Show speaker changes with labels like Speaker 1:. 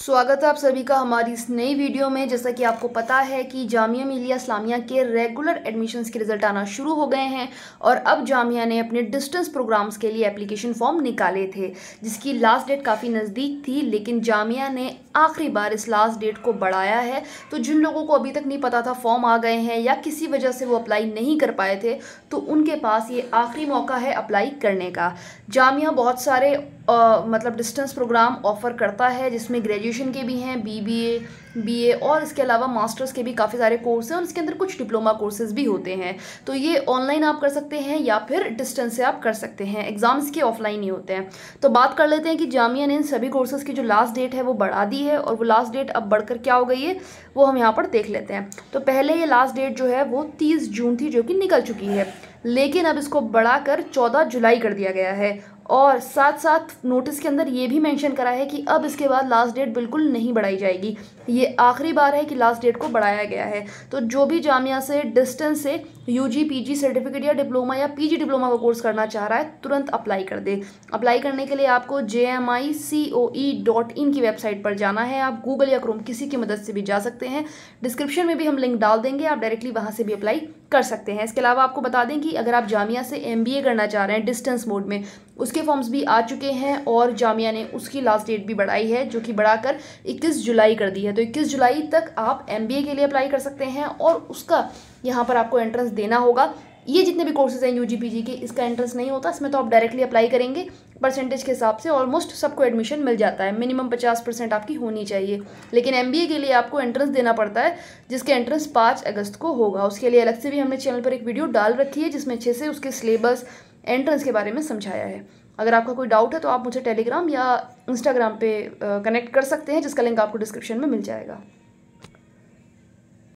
Speaker 1: स्वागत है आप सभी का हमारी इस नई वीडियो में जैसा कि आपको पता है कि जामिया मिलिया इस्लामिया के रेगुलर एडमिशन्स के रिज़ल्ट आना शुरू हो गए हैं और अब जामिया ने अपने डिस्टेंस प्रोग्राम्स के लिए एप्लीकेशन फॉर्म निकाले थे जिसकी लास्ट डेट काफ़ी नज़दीक थी लेकिन जामिया ने आखिरी बार इस लास्ट डेट को बढ़ाया है तो जिन लोगों को अभी तक नहीं पता था फॉर्म आ गए हैं या किसी वजह से वो अप्लाई नहीं कर पाए थे तो उनके पास ये आखिरी मौका है अप्लाई करने का जामिया बहुत सारे मतलब डिस्टेंस प्रोग्राम ऑफ़र करता है जिसमें ग्रेजुएशन के भी हैं बीबीए बीए और इसके अलावा मास्टर्स के भी काफ़ी सारे कोर्स हैं और इसके अंदर कुछ डिप्लोमा कोर्सेज भी होते हैं तो ये ऑनलाइन आप कर सकते हैं या फिर डिस्टेंस से आप कर सकते हैं एग्ज़ाम्स के ऑफलाइन ही होते हैं तो बात कर लेते हैं कि जामिया ने इन सभी कोर्सेज़ की जो लास्ट डेट है वो बढ़ा दी है और वो लास्ट डेट अब बढ़कर क्या हो गई है वो हम यहाँ पर देख लेते हैं तो पहले ये लास्ट डेट जो है वो तीस जून थी जो कि निकल चुकी है लेकिन अब इसको बढ़ाकर 14 जुलाई कर दिया गया है और साथ साथ नोटिस के अंदर ये भी मेंशन करा है कि अब इसके बाद लास्ट डेट बिल्कुल नहीं बढ़ाई जाएगी ये आखिरी बार है कि लास्ट डेट को बढ़ाया गया है तो जो भी जामिया से डिस्टेंस से यूजी पीजी सर्टिफिकेट या डिप्लोमा या पीजी डिप्लोमा का कोर्स करना चाह रहा है तुरंत अप्लाई कर दे अप्लाई करने के लिए आपको जे M I C O E dot in की वेबसाइट पर जाना है आप गूगल या क्रोम किसी की मदद से भी जा सकते हैं डिस्क्रिप्शन में भी हम लिंक डाल देंगे आप डायरेक्टली वहाँ से भी अप्लाई कर सकते हैं इसके अलावा आपको बता दें कि अगर आप जामिया से एम करना चाह रहे हैं डिस्टेंस मोड में उसके फॉर्म्स भी आ चुके हैं और जामिया ने उसकी लास्ट डेट भी बढ़ाई है जो कि बढ़ाकर 21 जुलाई कर दी है तो 21 जुलाई तक आप एम के लिए अप्लाई कर सकते हैं और उसका यहाँ पर आपको एंट्रेंस देना होगा ये जितने भी कोर्सेज हैं यू जी पी जी के इसका एंट्रेंस नहीं होता इसमें तो आप डायरेक्टली अप्लाई करेंगे परसेंटेज के हिसाब से ऑलमोस्ट सबको एडमिशन मिल जाता है मिनिमम पचास परसेंट आपकी होनी चाहिए लेकिन एम बी ए के लिए आपको एंट्रेंस देना पड़ता है जिसके एंट्रेंस पाँच अगस्त को होगा उसके लिए अलग से भी हमने चैनल पर एक वीडियो डाल रखी है जिसमें अच्छे से उसके सिलेबस एंट्रेंस के बारे में समझाया है अगर आपका कोई डाउट है तो आप मुझे टेलीग्राम या इंस्टाग्राम पे कनेक्ट कर सकते हैं जिसका लिंक आपको डिस्क्रिप्शन में मिल जाएगा